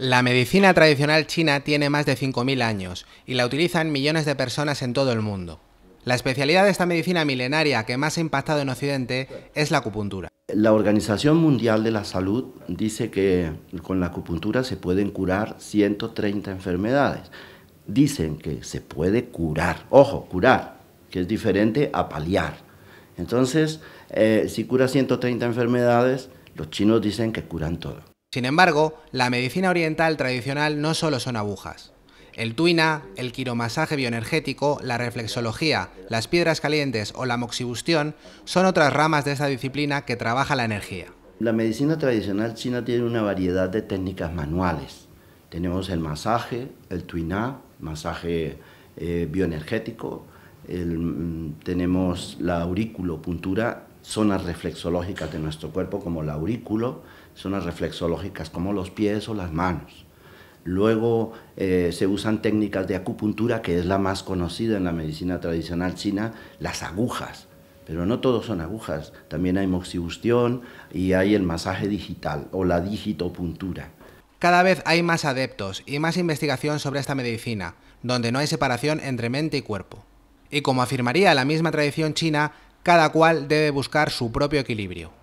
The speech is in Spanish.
La medicina tradicional china tiene más de 5.000 años y la utilizan millones de personas en todo el mundo. La especialidad de esta medicina milenaria que más ha impactado en Occidente es la acupuntura. La Organización Mundial de la Salud dice que con la acupuntura se pueden curar 130 enfermedades. Dicen que se puede curar, ojo, curar, que es diferente a paliar. Entonces, eh, si cura 130 enfermedades, los chinos dicen que curan todo. Sin embargo, la medicina oriental tradicional no solo son agujas. El tuina, el quiromasaje bioenergético, la reflexología, las piedras calientes o la moxibustión son otras ramas de esta disciplina que trabaja la energía. La medicina tradicional china tiene una variedad de técnicas manuales. Tenemos el masaje, el tuina, masaje eh, bioenergético, mm, tenemos la auriculopuntura zonas reflexológicas de nuestro cuerpo como el aurículo, zonas reflexológicas como los pies o las manos. Luego eh, se usan técnicas de acupuntura, que es la más conocida en la medicina tradicional china, las agujas. Pero no todos son agujas, también hay moxibustión y hay el masaje digital o la digitopuntura. Cada vez hay más adeptos y más investigación sobre esta medicina, donde no hay separación entre mente y cuerpo. Y como afirmaría la misma tradición china, cada cual debe buscar su propio equilibrio.